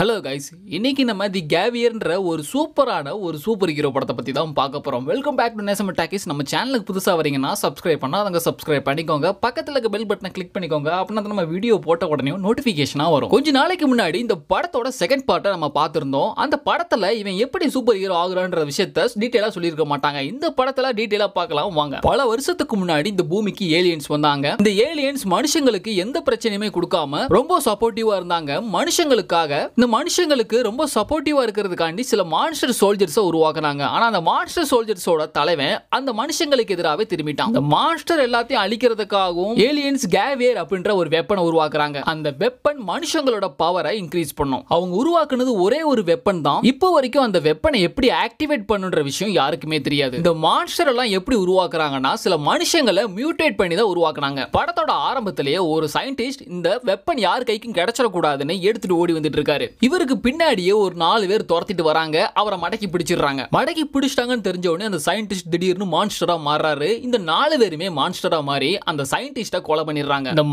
hello guys இன்னைக்கு நம்ம தி கேவியர்ன்ற ஒரு சூப்பரான ஒரு சூப்பர் ஹீரோ படத்தை பற்றி தான் பார்க்க போகிறோம் welcome back to Nesam talkies நம்ம சேனலுக்கு புதுசாக வரீங்கன்னா சப்ஸ்கிரைப் பண்ணால் அங்கே சப்ஸ்கிரைப் பண்ணிக்கோங்க பக்கத்தில் இருக்க பெல் பட்டனை கிளிக் பண்ணிக்கோங்க அப்படின்னா நம்ம வீடியோ போட்ட உடனே நோட்டிஃபிகேஷனாக வரும் கொஞ்சம் நாளைக்கு முன்னாடி இந்த படத்தோட செகண்ட் பார்ட்டை நம்ம பார்த்துருந்தோம் அந்த படத்தில் இவன் எப்படி சூப்பர் ஹீரோ ஆகுறான்ற விஷயத்த டீட்டெயிலாக சொல்லியிருக்க மாட்டாங்க இந்த படத்தில் டீட்டெயிலாக பார்க்கலாம் வாங்க பல வருஷத்துக்கு முன்னாடி இந்த பூமிக்கு ஏலியன்ஸ் வந்தாங்க இந்த ஏலியன்ஸ் மனுஷங்களுக்கு எந்த பிரச்சனையுமே கொடுக்காம ரொம்ப சப்போர்ட்டிவாக இருந்தாங்க மனுஷங்களுக்காக இந்த மனுஷங்களுக்கு ரொம்ப சப்போர்ட்டிவாக இருக்கிறதுக்காண்டி சில மான்ஸ்டர் சோல்ஜர்ஸை உருவாக்குனாங்க ஆனால் அந்த மான்ஸ்டர் சோல்ஜர்ஸோட தலைவன் அந்த மனுஷங்களுக்கு எதிராகவே திரும்பிட்டான் அந்த மான்ஸ்டர் எல்லாத்தையும் அழிக்கிறதுக்காகவும் ஏலியன்ஸ் கேவியர் அப்படின்ற ஒரு வெப்பனை உருவாக்குறாங்க அந்த வெப்பன் மனுஷங்களோட பவரை இன்க்ரீஸ் பண்ணும் அவங்க உருவாக்குனது ஒரே ஒரு வெப்பன் தான் இப்போ வரைக்கும் அந்த வெப்பனை எப்படி ஆக்டிவேட் பண்ணுன்ற விஷயம் யாருக்குமே தெரியாது இந்த மான்ஸ்டர் எல்லாம் எப்படி உருவாக்குறாங்கன்னா சில மனுஷங்களை மியூட்டேட் பண்ணி தான் உருவாக்குனாங்க படத்தோட ஆரம்பத்திலேயே ஒரு சயின்டிஸ்ட் இந்த வெப்பன் யார் கைக்கும் கிடைச்சிடக்கூடாதுன்னு எடுத்துட்டு ஓடி வந்துட்டு இருக்காரு இவருக்கு பின்னாடியே ஒரு நாலு பேர் துரத்திட்டு வராங்க அவரை மடக்கி பிடிச்சிடுறாங்க மடக்கி பிடிச்சிட்டாங்கன்னு தெரிஞ்ச உடனே அந்த சயின்டிஸ்ட் திடீர்னு மான்ஸ்டரா மாறாரு இந்த நாலு பேருமே மான்ஸ்டரா மாறி அந்த சயின்டிஸ்ட கொலை பண்ணிடுறாங்க இந்த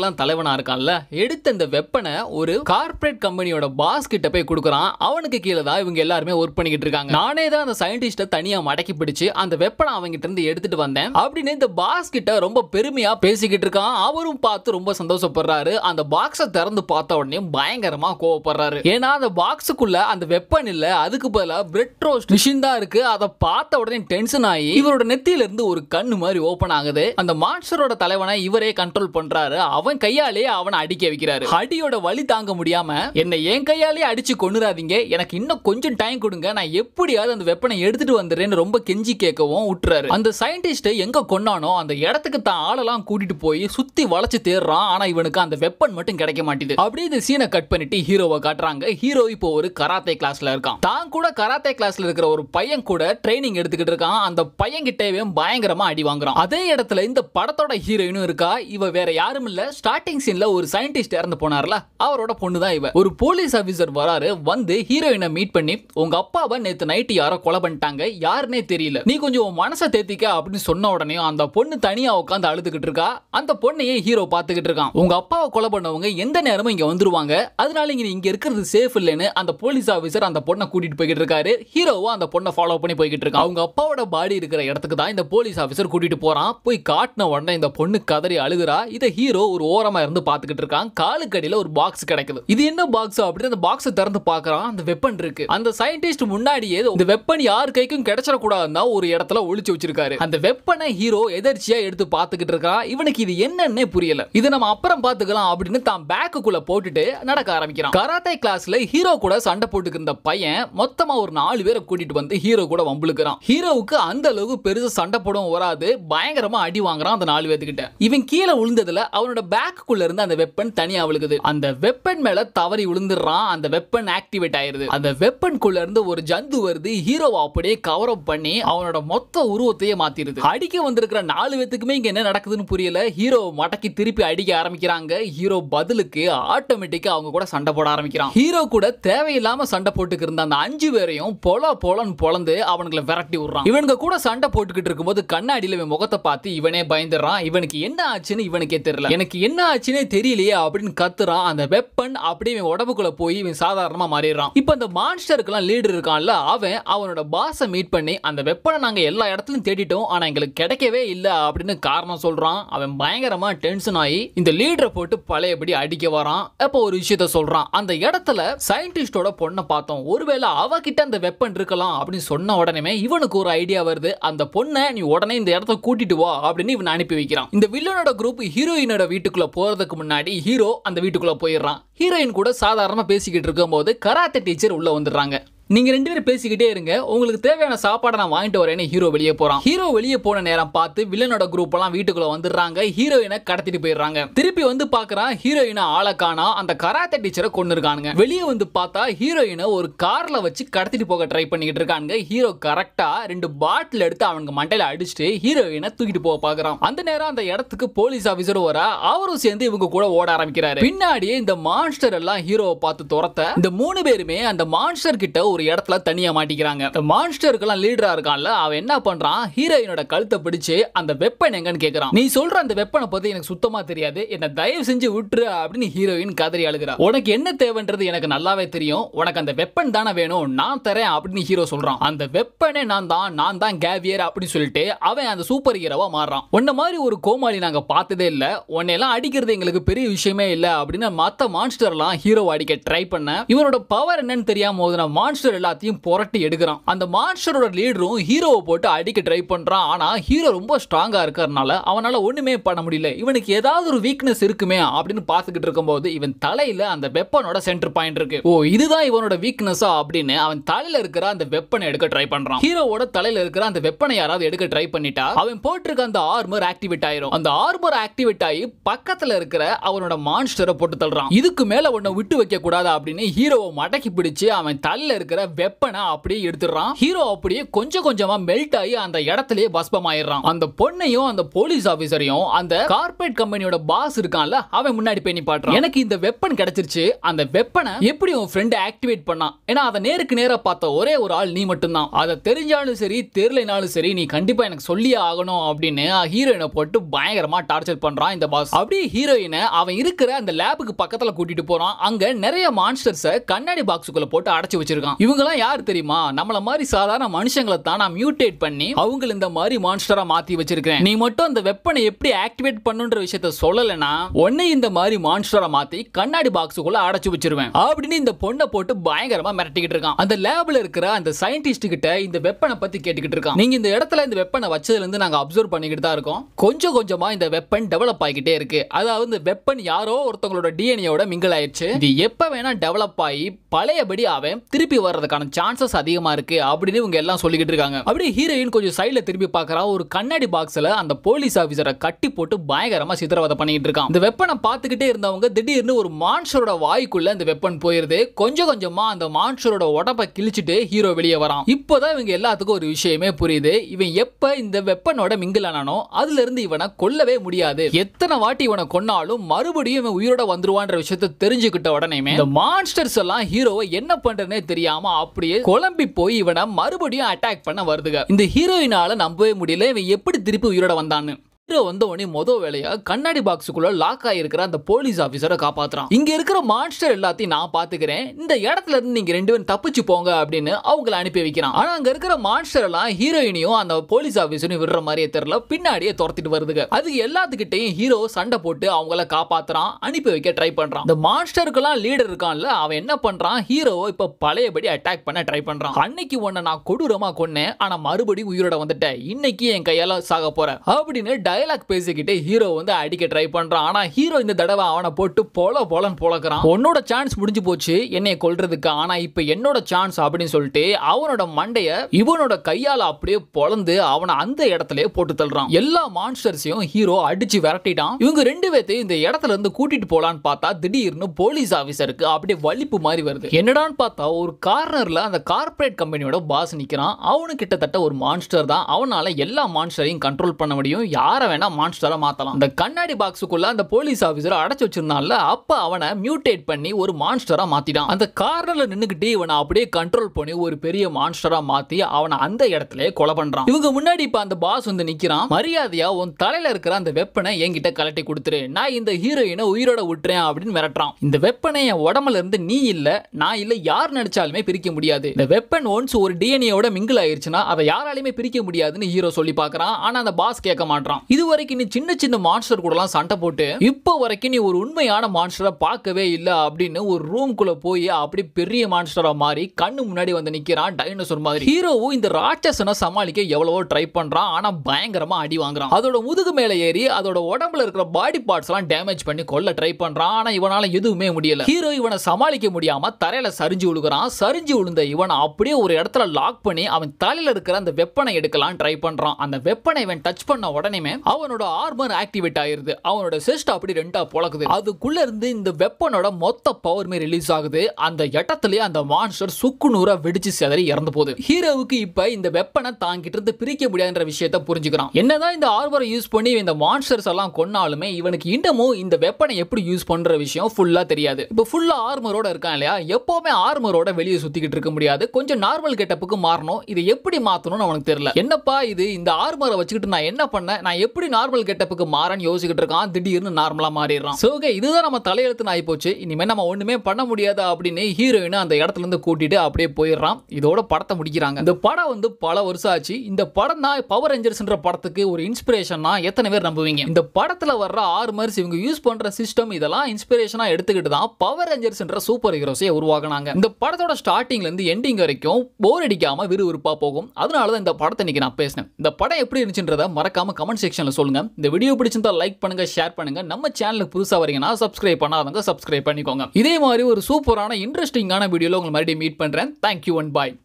எல்லாம் தலைவனா இருக்கான்ல எடுத்த இந்த வெப்பனை ஒரு கார்பரேட் கம்பெனியோட பாஸ் கிட்ட போய் கொடுக்குறான் அவனுக்கு கீழே தான் இவங்க எல்லாருமே ஒர்க் பண்ணிக்கிட்டு இருக்காங்க நானே தான் அந்த சயின்டிஸ்ட தனியா மடக்கி பிடிச்சு அந்த வெப்பனை கிட்ட இருந்து எடுத்துட்டு வந்தேன் அப்படின்னு இந்த பாஸ் கிட்ட ரொம்ப பெருமையா பேசிக்கிட்டு இருக்கான் அவரும் பார்த்து ரொம்ப சந்தோஷப்படுறாரு அந்த பாக்ஸை திறந்து பார்த்த உடனே பயங்கரமா கோவப்படுறாரு வர்றாரு ஏன்னா அந்த பாக்ஸுக்குள்ள அந்த வெப்பன் இல்ல அதுக்கு பதிலாக பிரெட் ரோஸ்ட் மிஷின் தான் இருக்கு அதை பார்த்த உடனே டென்ஷன் ஆகி இவரோட நெத்தியில இருந்து ஒரு கண்ணு மாதிரி ஓபன் ஆகுது அந்த மான்ஸ்டரோட தலைவனை இவரே கண்ட்ரோல் பண்றாரு அவன் கையாலேயே அவனை அடிக்க வைக்கிறாரு அடியோட வழி தாங்க முடியாம என்னை என் கையாலேயே அடிச்சு கொண்டுறாதீங்க எனக்கு இன்னும் கொஞ்சம் டைம் கொடுங்க நான் எப்படியாவது அந்த வெப்பனை எடுத்துட்டு வந்துடுறேன்னு ரொம்ப கெஞ்சி கேட்கவும் விட்டுறாரு அந்த சயின்டிஸ்ட் எங்க கொண்டானோ அந்த இடத்துக்கு தான் ஆளெல்லாம் கூட்டிட்டு போய் சுத்தி வளைச்சு தேடுறான் ஆனா இவனுக்கு அந்த வெப்பன் மட்டும் கிடைக்க மாட்டேது அப்படியே இந்த சீனை கட் பண்ணிட்டு ஹீரோவை காட்டுறாங்க ஹீரோ இப்போ ஒரு கராத்தே கிளாஸ்ல இருக்கான் தான் கூட கராத்தே கிளாஸ்ல இருக்கிற ஒரு பையன் கூட ட்ரைனிங் எடுத்துக்கிட்டு இருக்கான் அந்த பையன் கிட்டவே பயங்கரமா அடி வாங்குறான் அதே இடத்துல இந்த படத்தோட ஹீரோயினும் இருக்கா இவ வேற யாரும் இல்ல ஸ்டார்டிங் சீன்ல ஒரு சயின்டிஸ்ட் இறந்து போனார்ல அவரோட பொண்ணு தான் இவ ஒரு போலீஸ் ஆபீசர் வராரு வந்து ஹீரோயினை மீட் பண்ணி உங்க அப்பாவை நேத்து நைட்டு யாரோ கொலை பண்ணிட்டாங்க யாருன்னே தெரியல நீ கொஞ்சம் உன் மனசை தேத்திக்க அப்படின்னு சொன்ன உடனே அந்த பொண்ணு தனியா உட்காந்து அழுதுகிட்டு இருக்கா அந்த பொண்ணையே ஹீரோ பாத்துக்கிட்டு இருக்கான் உங்க அப்பாவை கொலை பண்ணவங்க எந்த நேரமும் இங்க வந்துருவாங்க அதனால இங்க இங்க இருக்கிறது சேஃப் இல்லைன்னு அந்த போலீஸ் ஆஃபீஸர் அந்த பொண்ணை கூட்டிட்டு போய்கிட்டு இருக்காரு ஹீரோவா அந்த பொண்ணை ஃபாலோ பண்ணி போய்கிட்டு இருக்கான் அவங்க அப்பாவோட பாடி இருக்கிற இடத்துக்கு தான் இந்த போலீஸ் ஆஃபீஸர் கூட்டிட்டு போறான் போய் காட்டின உடனே இந்த பொண்ணு கதறி அழுகுறா இதை ஹீரோ ஒரு ஓரமா இருந்து பாத்துக்கிட்டு இருக்கான் காலுக்கடியில ஒரு பாக்ஸ் கிடைக்குது இது என்ன பாக்ஸ் அப்படின்னு அந்த பாக்ஸை திறந்து பாக்குறான் அந்த வெப்பன் இருக்கு அந்த சயின்டிஸ்ட் முன்னாடியே இந்த வெப்பன் யார் கைக்கும் கிடைச்சிடக்கூடாதுன்னா ஒரு இடத்துல ஒழிச்சு வச்சிருக்காரு அந்த வெப்பனை ஹீரோ எதர்ச்சியா எடுத்து பாத்துக்கிட்டு இருக்கான் இவனுக்கு இது என்னன்னே புரியல இது நம்ம அப்புறம் பாத்துக்கலாம் அப்படின்னு தான் பேக்குக்குள்ள போட்டுட்டு நடக்க ஆரம்பிக்கிறான் கராத்தே கராட்டே கிளாஸ்ல ஹீரோ கூட சண்டை போட்டுக்கு இருந்த பையன் மொத்தமா ஒரு நாலு பேரை கூட்டிட்டு வந்து ஹீரோ கூட வம்புழுக்கிறான் ஹீரோவுக்கு அந்த அளவுக்கு பெருசு சண்டை போடவும் வராது பயங்கரமா அடி வாங்குறான் அந்த நாலு பேத்துக்கிட்ட இவன் கீழே விழுந்ததுல அவனோட பேக்குள்ள இருந்து அந்த வெப்பன் தனியா விழுகுது அந்த வெப்பன் மேல தவறி விழுந்துடுறான் அந்த வெப்பன் ஆக்டிவேட் ஆயிருது அந்த வெப்பன் இருந்து ஒரு ஜந்து வருது ஹீரோவை அப்படியே கவர் அப் பண்ணி அவனோட மொத்த உருவத்தையே மாத்திருது அடிக்க வந்திருக்கிற நாலு பேத்துக்குமே இங்க என்ன நடக்குதுன்னு புரியல ஹீரோ மடக்கி திருப்பி அடிக்க ஆரம்பிக்கிறாங்க ஹீரோ பதிலுக்கு ஆட்டோமேட்டிக்கா அவங்க கூட சண்டை போட ஆரம்பிக்கிறாங்க ஆரம்பிக்கிறான் ஹீரோ கூட தேவையில்லாம சண்டை போட்டுக்கு இருந்த அந்த அஞ்சு பேரையும் பொல பொலன்னு பொழந்து அவனுங்களை விரட்டி விடுறான் இவனுங்க கூட சண்டை போட்டுக்கிட்டு இருக்கும்போது கண்ணாடியில் இவன் முகத்தை பார்த்து இவனே பயந்துடுறான் இவனுக்கு என்ன ஆச்சுன்னு இவனுக்கே தெரியல எனக்கு என்ன ஆச்சுன்னே தெரியலையே அப்படின்னு கத்துறான் அந்த வெப்பன் அப்படியே இவன் உடம்புக்குள்ள போய் இவன் சாதாரணமா மாறிடுறான் இப்போ அந்த மான்ஸ்டருக்குலாம் லீடர் இருக்கான்ல அவன் அவனோட பாஸை மீட் பண்ணி அந்த வெப்பனை நாங்க எல்லா இடத்துலயும் தேடிட்டோம் ஆனா எங்களுக்கு கிடைக்கவே இல்லை அப்படின்னு காரணம் சொல்றான் அவன் பயங்கரமா டென்ஷன் ஆகி இந்த லீடரை போட்டு பழையபடி அடிக்க வரான் அப்போ ஒரு விஷயத்த சொல்றான் அந்த இடத்துல சயின்டிஸ்டோட பொண்ணை பார்த்தோம் ஒருவேளை அவகிட்ட அந்த வெப்பன் இருக்கலாம் அப்படின்னு சொன்ன உடனே இவனுக்கு ஒரு ஐடியா வருது அந்த பொண்ணை நீ உடனே இந்த இடத்த கூட்டிட்டு வா அப்படின்னு இவன் அனுப்பி வைக்கிறான் இந்த வில்லனோட குரூப் ஹீரோயினோட வீட்டுக்குள்ள போறதுக்கு முன்னாடி ஹீரோ அந்த வீட்டுக்குள்ள போயிடுறான் ஹீரோயின் கூட சாதாரணமா பேசிக்கிட்டு இருக்கும்போது கராத்தே டீச்சர் உள்ள வந்துடுறாங்க நீங்கள் ரெண்டு பேரும் பேசிக்கிட்டே இருங்க உங்களுக்கு தேவையான சாப்பாடை நான் வாங்கிட்டு வரேன்னு ஹீரோ வெளியே போகிறான் ஹீரோ வெளியே போன நேரம் பார்த்து வில்லனோட குரூப் எல்லாம் வீட்டுக்குள்ள வந்துடுறாங்க ஹீரோயினை கடத்திட்டு போயிடுறாங்க திருப்பி வந்து பார்க்குறான் ஹீரோயினை ஆளை காணா அந்த கராத்தே டீச்சரை கொண்டு இருக்கானுங்க வெளியே வந்து பார்த்தா ஹீரோயினை ஒரு காரில் வச்சு கடத்திட்டு போக ட்ரை பண்ணிக்கிட்டு இருக்கானுங்க ஹீரோ கரெக்டாக ரெண்டு பாட்டில் எடுத்து அவனுக்கு மண்டையில் அடிச்சுட்டு ஹீரோயினை தூக்கிட்டு போக பார்க்குறான் அந்த நேரம் அந்த இடத்துக்கு போலீஸ் ஆஃபீஸர் வர அவரும் சேர்ந்து இவங்க கூட ஓட ஆரம்பிக்கிறாரு பின்னாடியே இந்த மான்ஸ்டர் எல்லாம் ஹீரோவை பார்த்து துரத்த இந்த மூணு பேருமே அந்த மான்ஸ்டர் கிட்ட ஒரு இடத்துல தனியா மாட்டிக்கிறாங்க இந்த மான்ஸ்டருக்கெல்லாம் லீடரா இருக்கான்ல அவன் என்ன பண்றான் ஹீரோயினோட கழுத்தை பிடிச்சு அந்த வெப்பன் எங்கன்னு கேக்குறான் நீ சொல்ற அந்த வெப்பனை பத்தி எனக்கு சுத்தமா தெரியாது என்ன தயவு செஞ்சு விட்டுரு அப்படின்னு ஹீரோயின் கதறி அழுகிறா உனக்கு என்ன தேவைன்றது எனக்கு நல்லாவே தெரியும் உனக்கு அந்த வெப்பன் தானே வேணும் நான் தரேன் அப்படின்னு ஹீரோ சொல்றான் அந்த வெப்பனே நான் தான் நான் தான் கேவியர் அப்படின்னு சொல்லிட்டு அவன் அந்த சூப்பர் ஹீரோவா மாறுறான் உன்ன மாதிரி ஒரு கோமாளி நாங்க பார்த்ததே இல்ல உன்னையெல்லாம் அடிக்கிறது எங்களுக்கு பெரிய விஷயமே இல்ல அப்படின்னு மத்த மான்ஸ்டர்லாம் ஹீரோ அடிக்க ட்ரை பண்ண இவனோட பவர் என்னன்னு தெரியாம மான்ஸ்டர் மான்ஸ்டர் எல்லாத்தையும் புரட்டி எடுக்கிறான் அந்த மான்ஸ்டரோட லீடரும் ஹீரோவை போட்டு அடிக்க ட்ரை பண்றான் ஆனா ஹீரோ ரொம்ப ஸ்ட்ராங்கா இருக்கிறதுனால அவனால ஒண்ணுமே பண்ண முடியல இவனுக்கு ஏதாவது ஒரு வீக்னஸ் இருக்குமே அப்படின்னு பார்த்துக்கிட்டு இருக்கும்போது இவன் தலையில அந்த வெப்பனோட சென்டர் பாயிண்ட் இருக்கு ஓ இதுதான் இவனோட வீக்னஸா அப்படின்னு அவன் தலையில இருக்கிற அந்த வெப்பனை எடுக்க ட்ரை பண்றான் ஹீரோவோட தலையில இருக்கிற அந்த வெப்பனை யாராவது எடுக்க ட்ரை பண்ணிட்டா அவன் போட்டிருக்க அந்த ஆர்மர் ஆக்டிவேட் ஆயிரும் அந்த ஆர்மர் ஆக்டிவேட் ஆகி பக்கத்துல இருக்கிற அவனோட மான்ஸ்டரை போட்டு தள்ளுறான் இதுக்கு மேல உன்னை விட்டு வைக்க கூடாது அப்படின்னு ஹீரோவை மடக்கி பிடிச்சு அவன் தலையில இருக்கிற இருக்கிற வெப்பனை அப்படியே எடுத்துடுறான் ஹீரோ அப்படியே கொஞ்சம் கொஞ்சமா மெல்ட் ஆகி அந்த இடத்துலயே பஸ்பம் ஆயிடுறான் அந்த பொண்ணையும் அந்த போலீஸ் ஆபீசரையும் அந்த கார்பரேட் கம்பெனியோட பாஸ் இருக்கான்ல அவன் முன்னாடி போய் நிப்பாட்டுறான் எனக்கு இந்த வெப்பன் கிடைச்சிருச்சு அந்த வெப்பனை எப்படி உன் ஃப்ரெண்ட் ஆக்டிவேட் பண்ணான் ஏன்னா அதை நேருக்கு நேர பார்த்த ஒரே ஒரு ஆள் நீ மட்டும்தான் அதை தெரிஞ்சாலும் சரி தெரியலனாலும் சரி நீ கண்டிப்பா எனக்கு சொல்லியே ஆகணும் அப்படின்னு ஹீரோயினை போட்டு பயங்கரமா டார்ச்சர் பண்றான் இந்த பாஸ் அப்படியே ஹீரோயினை அவன் இருக்கிற அந்த லேபுக்கு பக்கத்துல கூட்டிட்டு போறான் அங்க நிறைய மான்ஸ்டர்ஸ் கண்ணாடி பாக்ஸுக்குள்ள போட்டு அடைச்சு வச்சிருக்கான் இவங்கெல்லாம் யார் தெரியுமா நம்மள மாதிரி சாதாரண மனுஷங்களை தான் நான் மியூட்டேட் பண்ணி அவங்கள இந்த மாதிரி மான்ஸ்டரா மாத்தி வச்சிருக்கேன் நீ மட்டும் அந்த வெப்பனை எப்படி ஆக்டிவேட் பண்ணுன்ற விஷயத்த சொல்லலைன்னா உன்னை இந்த மாதிரி மான்ஸ்டரா மாத்தி கண்ணாடி பாக்ஸுக்குள்ள அடைச்சு வச்சிருவேன் அப்படின்னு இந்த பொண்ணை போட்டு பயங்கரமா மிரட்டிக்கிட்டு இருக்கான் அந்த லேப்ல இருக்கிற அந்த சயின்டிஸ்ட் கிட்ட இந்த வெப்பனை பத்தி கேட்டுக்கிட்டு இருக்கான் நீங்க இந்த இடத்துல இந்த வெப்பனை வச்சதுல இருந்து நாங்க அப்சர்வ் பண்ணிக்கிட்டு தான் இருக்கோம் கொஞ்சம் கொஞ்சமா இந்த வெப்பன் டெவலப் ஆகிக்கிட்டே இருக்கு அதாவது இந்த வெப்பன் யாரோ ஒருத்தவங்களோட டிஎன்ஏவோட மிங்கிள் ஆயிடுச்சு இது எப்ப வேணா டெவலப் ஆகி பழையபடி அவன் திருப்பி வர வர்றதுக்கான சான்சஸ் அதிகமா இருக்கு அப்படின்னு இவங்க எல்லாம் சொல்லிக்கிட்டு இருக்காங்க அப்படியே ஹீரோயின் கொஞ்சம் சைட்ல திரும்பி பாக்குறா ஒரு கண்ணாடி பாக்ஸில் அந்த போலீஸ் ஆஃபீஸரை கட்டி போட்டு பயங்கரமாக சித்திரவதை பண்ணிக்கிட்டு இருக்கான் இந்த வெப்பனை பார்த்துக்கிட்டே இருந்தவங்க திடீர்னு ஒரு மான்சரோட வாய்க்குள்ளே அந்த வெப்பன் போயிருது கொஞ்சம் கொஞ்சமாக அந்த மான்சரோட உடப்ப கிழிச்சிட்டு ஹீரோ வெளியே வரான் இப்போதான் இவங்க எல்லாத்துக்கும் ஒரு விஷயமே புரியுது இவன் எப்போ இந்த வெப்பனோட மிங்கில் ஆனானோ இருந்து இவனை கொல்லவே முடியாது எத்தனை வாட்டி இவனை கொன்னாலும் மறுபடியும் இவன் உயிரோட வந்துருவான்ற விஷயத்த தெரிஞ்சுக்கிட்ட உடனே இந்த மான்ஸ்டர்ஸ் எல்லாம் ஹீரோவை என்ன பண்றதுன்னே தெரியாம அப்படியே குழம்பி போய் இவனை மறுபடியும் அட்டாக் பண்ண வருதுங்க இந்த ஹீரோயினால நம்பவே முடியல இவன் எப்படி திருப்பி உயிரோட வந்தான்னு ஹீரோ வந்தவொடனே மொத வேலையா கண்ணாடி பாக்ஸுக்குள்ள லாக் ஆயிருக்கிற அந்த போலீஸ் ஆஃபீஸரை காப்பாத்துறான் இங்க இருக்கிற மான்ஸ்டர் எல்லாத்தையும் நான் பாத்துக்கிறேன் இந்த இடத்துல இருந்து நீங்க ரெண்டு பேரும் தப்பிச்சு போங்க அப்படின்னு அவங்கள அனுப்பி வைக்கிறான் ஆனா அங்க இருக்கிற மான்ஸ்டர் எல்லாம் ஹீரோயினையும் அந்த போலீஸ் ஆஃபீஸரையும் விடுற மாதிரியே தெரியல பின்னாடியே துரத்திட்டு வருதுங்க அது எல்லாத்துக்கிட்டையும் ஹீரோ சண்டை போட்டு அவங்கள காப்பாத்துறான் அனுப்பி வைக்க ட்ரை பண்றான் இந்த மான்ஸ்டருக்கெல்லாம் லீடர் இருக்கான்ல அவன் என்ன பண்றான் ஹீரோவை இப்ப பழையபடி அட்டாக் பண்ண ட்ரை பண்றான் அன்னைக்கு ஒன்ன நான் கொடூரமா கொன்னேன் ஆனா மறுபடியும் உயிரோட வந்துட்டேன் இன்னைக்கு என் கையால சாக போறேன் அப்படின்னு டைலாக் பேசிக்கிட்டே ஹீரோ வந்து அடிக்க ட்ரை பண்றான் ஆனா ஹீரோ இந்த தடவை அவனை போட்டு போல போலன்னு போலக்கிறான் உன்னோட சான்ஸ் முடிஞ்சு போச்சு என்னை கொல்றதுக்கு ஆனா இப்ப என்னோட சான்ஸ் அப்படின்னு சொல்லிட்டு அவனோட மண்டைய இவனோட கையால அப்படியே பொழந்து அவனை அந்த இடத்துல போட்டு தள்ளுறான் எல்லா மான்ஸ்டர்ஸையும் ஹீரோ அடிச்சு விரட்டிட்டான் இவங்க ரெண்டு பேர்த்தையும் இந்த இடத்துல இருந்து கூட்டிட்டு போலான்னு பார்த்தா திடீர்னு போலீஸ் ஆபீசருக்கு அப்படியே வலிப்பு மாதிரி வருது என்னடான்னு பார்த்தா ஒரு கார்னர்ல அந்த கார்பரேட் கம்பெனியோட பாஸ் நிக்கிறான் அவனு கிட்டத்தட்ட ஒரு மான்ஸ்டர் தான் அவனால எல்லா மான்ஸ்டரையும் கண்ட்ரோல் பண்ண முடியும் யார யாரை வேணா மான்ஸ்டரா மாத்தலாம் இந்த கண்ணாடி பாக்ஸுக்குள்ள அந்த போலீஸ் ஆஃபீஸர் அடைச்சி வச்சிருந்தால அப்ப அவனை மியூட்டேட் பண்ணி ஒரு மான்ஸ்டரா மாத்திட்டான் அந்த கார்னரில் நின்னுக்கிட்டு இவனை அப்படியே கண்ட்ரோல் பண்ணி ஒரு பெரிய மான்ஸ்டரா மாத்தி அவனை அந்த இடத்துல கொலை பண்றான் இவங்க முன்னாடி இப்போ அந்த பாஸ் வந்து நிக்கிறான் மரியாதையா உன் தலையில் இருக்கிற அந்த வெப்பனை என்கிட்ட கலட்டி கொடுத்துரு நான் இந்த ஹீரோயினை உயிரோட விட்டுறேன் அப்படின்னு மிரட்டுறான் இந்த வெப்பனை என் உடம்புல இருந்து நீ இல்லை நான் இல்லை யார் நடிச்சாலுமே பிரிக்க முடியாது இந்த வெப்பன் ஒன்ஸ் ஒரு டிஎன்ஏவோட மிங்கிள் ஆயிருச்சுன்னா அதை யாராலையுமே பிரிக்க முடியாதுன்னு ஹீரோ சொல்லி பாக்குறான் ஆனா அந்த பாஸ் கேட்க மாட்டான் இது வரைக்கும் நீ சின்ன சின்ன மான்ஸ்டர் கூடலாம் சண்டை போட்டு இப்போ வரைக்கும் நீ ஒரு உண்மையான மான்ஸ்டரை பார்க்கவே இல்லை அப்படின்னு ஒரு ரூம்குள்ள போய் அப்படி பெரிய மான்ஸ்டரா மாறி கண்ணு முன்னாடி வந்து நிக்கிறான் டைனோசர் மாதிரி ஹீரோவும் இந்த ராட்சசனை சமாளிக்க எவ்வளவோ ட்ரை பண்றான் ஆனா பயங்கரமா அடி வாங்குறான் அதோட முதுகு மேல ஏறி அதோட உடம்புல இருக்கிற பாடி பார்ட்ஸ் எல்லாம் டேமேஜ் பண்ணி கொல்ல ட்ரை பண்றான் ஆனா இவனால எதுவுமே முடியல ஹீரோ இவனை சமாளிக்க முடியாம தரையில சரிஞ்சு விழுகிறான் சரிஞ்சு விழுந்த இவனை அப்படியே ஒரு இடத்துல லாக் பண்ணி அவன் தலையில இருக்கிற அந்த வெப்பனை எடுக்கலாம் ட்ரை பண்றான் அந்த வெப்பனை இவன் டச் பண்ண உடனே அவனோட ஆர்மர் ஆக்டிவேட் ஆயிருது அவனோட செஸ்ட் அப்படி ரெண்டா புழக்குது அதுக்குள்ள இருந்து இந்த வெப்பனோட மொத்த பவருமே ரிலீஸ் ஆகுது அந்த இடத்துலயே அந்த மான்ஸ்டர் சுக்கு நூறா வெடிச்சு சிதறி இறந்து போகுது ஹீரோவுக்கு இப்ப இந்த வெப்பனை தாங்கிட்டு இருந்து பிரிக்க முடியாதுன்ற விஷயத்த புரிஞ்சுக்கிறான் என்னதான் இந்த ஆர்மரை யூஸ் பண்ணி இந்த மான்ஸ்டர்ஸ் எல்லாம் கொன்னாலுமே இவனுக்கு இன்னமும் இந்த வெப்பனை எப்படி யூஸ் பண்ற விஷயம் ஃபுல்லா தெரியாது இப்ப ஃபுல்லா ஆர்மரோட இருக்கான் இல்லையா எப்பவுமே ஆர்மரோட வெளியே சுத்திக்கிட்டு இருக்க முடியாது கொஞ்சம் நார்மல் கெட்டப்புக்கு மாறணும் இதை எப்படி மாத்தணும்னு அவனுக்கு தெரியல என்னப்பா இது இந்த ஆர்மரை வச்சுக்கிட்டு நான் என்ன பண்ண நான் எப்படி எப்படி நார்மல் கெட்டப்புக்கு மாறான்னு யோசிக்கிட்டு இருக்கான் திடீர்னு நார்மலா மாறிடுறான் ஸோ ஓகே இதுதான் நம்ம தலையெழுத்து ஆகி போச்சு இனிமேல் நம்ம ஒண்ணுமே பண்ண முடியாது அப்படின்னு ஹீரோயினை அந்த இடத்துல இருந்து கூட்டிட்டு அப்படியே போயிடுறான் இதோட படத்தை முடிக்கிறாங்க இந்த படம் வந்து பல வருஷம் ஆச்சு இந்த படம் தான் பவர் ரேஞ்சர்ஸ்ன்ற படத்துக்கு ஒரு இன்ஸ்பிரேஷன்னா எத்தனை பேர் நம்புவீங்க இந்த படத்துல வர்ற ஆறு ஆர்மர்ஸ் இவங்க யூஸ் பண்ற சிஸ்டம் இதெல்லாம் இன்ஸ்பிரேஷனா எடுத்துக்கிட்டு தான் பவர் ரேஞ்சர்ஸ்ன்ற சூப்பர் ஹீரோஸே உருவாகினாங்க இந்த படத்தோட ஸ்டார்டிங்ல இருந்து எண்டிங் வரைக்கும் போர் அடிக்காம விறுவிறுப்பா போகும் அதனால தான் இந்த படத்தை இன்னைக்கு நான் பேசினேன் இந்த படம் எப்படி இருந்துச்சுன்றத மறக்காம கமெண்ட் செக்ஷன் செக்ஷனில் சொல்லுங்கள் இந்த வீடியோ பிடிச்சிருந்தா லைக் பண்ணுங்கள் ஷேர் பண்ணுங்கள் நம்ம சேனலுக்கு புதுசாக வரீங்கன்னா சப்ஸ்கிரைப் பண்ணாதவங்க சப்ஸ்கிரைப் பண்ணிக்கோங்க இதே மாதிரி ஒரு சூப்பரான இன்ட்ரெஸ்டிங்கான வீடியோவில் உங்களை மறுபடியும் மீட் பண்ணுறேன் தேங்க்யூ அண்ட் பாய்